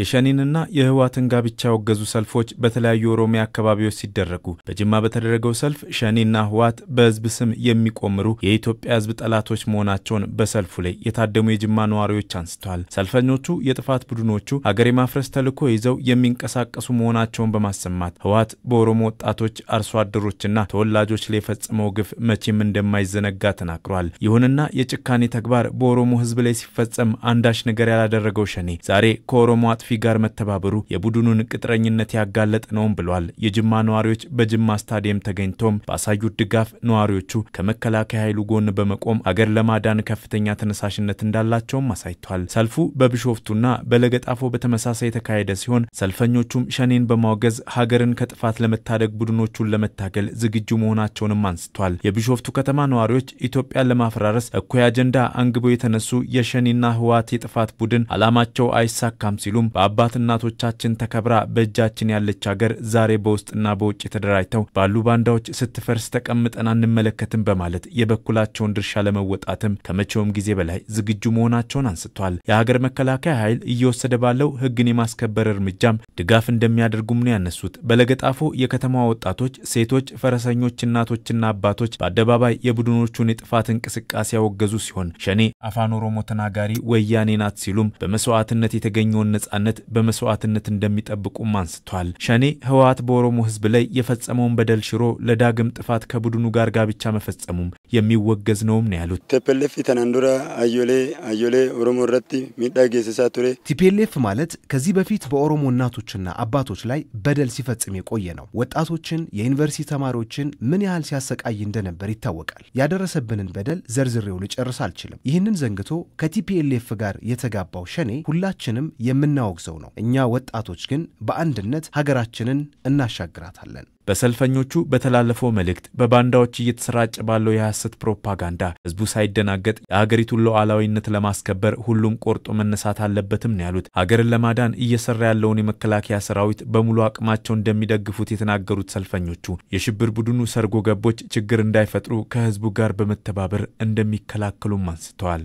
የሸኔንና የህወሓትን ጋብቻ ያወገዙ ሰልፎች በተለያዩ ኦሮሚያ አካባቢዎች ሲደረጉ በጅማ በተደረገው ሰልፍ ሸኔና ህወሓት በህዝብ ስም የሚቆምሩ የኢትዮጵያ ህዝብ ጠላቶች መሆናቸውን በሰልፉ ላይ የታደሙ የጅማ ነዋሪዎች አንስተዋል። ሰልፈኞቹ የጥፋት ቡድኖቹ ሀገር የማፍረስ ተልዕኮ ይዘው የሚንቀሳቀሱ መሆናቸውን በማሰማት ህወሓት በኦሮሞ ወጣቶች፣ አርሶ አደሮችና ተወላጆች ላይ የፈጸመው ግፍ መቼም እንደማይዘነጋ ተናግሯል። ይሁንና የጭካኔ ተግባር በኦሮሞ ህዝብ ላይ ሲፈጸም አንዳች ነገር ያላደረገው ሸኔ ዛሬ ከኦሮሞ አጥፊ ጋር መተባበሩ የቡድኑን ቅጥረኝነት ያጋለጠ ነውም ብሏል። የጅማ ነዋሪዎች በጅማ ስታዲየም ተገኝቶም ባሳዩት ድጋፍ ነዋሪዎቹ ከመከላከያ ኃይሉ ጎን በመቆም አገር ለማዳን ከፍተኛ ተነሳሽነት እንዳላቸውም አሳይቷል። ሰልፉ በቢሾፍቱና በለገጣፎ በተመሳሳይ የተካሄደ ሲሆን ሰልፈኞቹም ሸኔን በማውገዝ ሀገርን ከጥፋት ለመታደግ ቡድኖቹን ለመታገል ዝግጁ መሆናቸውንም አንስቷል። የቢሾፍቱ ከተማ ነዋሪዎች ኢትዮጵያን ለማፈራረስ እኩይ አጀንዳ አንግበው የተነሱ የሸኔና ህወሓት የጥፋት ቡድን ዓላማቸው አይሳካም ሲሉም በአባት እናቶቻችን ተከብራ በእጃችን ያለች ሀገር ዛሬ በውስጥና በውጭ ተደራጅተው ባሉ ባንዳዎች ስትፈርስ ተቀምጠን አንመለከትም በማለት የበኩላቸውን ድርሻ ለመወጣትም ከመቼውም ጊዜ በላይ ዝግጁ መሆናቸውን አንስቷል። የሀገር መከላከያ ኃይል እየወሰደ ባለው ህግን የማስከበር እርምጃም ድጋፍ እንደሚያደርጉም ነው ያነሱት። በለገጣፎ የከተማ ወጣቶች፣ ሴቶች፣ ፈረሰኞች፣ እናቶችና አባቶች በአደባባይ የቡድኖቹን የጥፋት እንቅስቃሴ ያወገዙ ሲሆን ሸኔ አፋን ኦሮሞ ተናጋሪ ወያኔ ናት ሲሉም በመስዋዕትነት የተገኘውን ነጻነት ነጻነት በመስዋዕትነት እንደሚጠብቁም አንስቷል። ሸኔ ህወሓት በኦሮሞ ህዝብ ላይ የፈጸመውን በደል ሽሮ ለዳግም ጥፋት ከቡድኑ ጋር ጋብቻ መፈጸሙም የሚወገዝ ነውም ነው ያሉት። ቴፔሌፍ ተናንዱራ አዮሌ አዮሌ ኦሮሞ ረቲ ሚዳ ጌሰሳ ቱሬ ቲፔሌፍ ማለት ከዚህ በፊት በኦሮሞ እናቶችና አባቶች ላይ በደል ሲፈጽም የቆየ ነው። ወጣቶችን፣ የዩኒቨርሲቲ ተማሪዎችን ምን ያህል ሲያሰቃይ እንደነበር ይታወቃል። ያደረሰብንን በደል ዘርዝሬው ልጨርስ አልችልም። ይህንን ዘንግቶ ከቲፒኤልኤፍ ጋር የተጋባው ሸኔ ሁላችንም የምና የሚያወግዘው ነው። እኛ ወጣቶች ግን በአንድነት ሀገራችንን እናሻግራታለን። በሰልፈኞቹ በተላለፈው መልእክት በባንዳዎች እየተሰራጨ ባለው የሐሰት ፕሮፓጋንዳ ህዝቡ ሳይደናገጥ የሀገሪቱን ሉዓላዊነት ለማስከበር ሁሉም ቆርጦ መነሳት አለበትም ነው ያሉት። ሀገርን ለማዳን እየሰራ ያለውን የመከላከያ ሰራዊት በሙሉ አቅማቸው እንደሚደግፉት የተናገሩት ሰልፈኞቹ የሽብር ቡድኑ ሰርጎ ገቦች ችግር እንዳይፈጥሩ ከህዝቡ ጋር በመተባበር እንደሚከላከሉም አንስተዋል።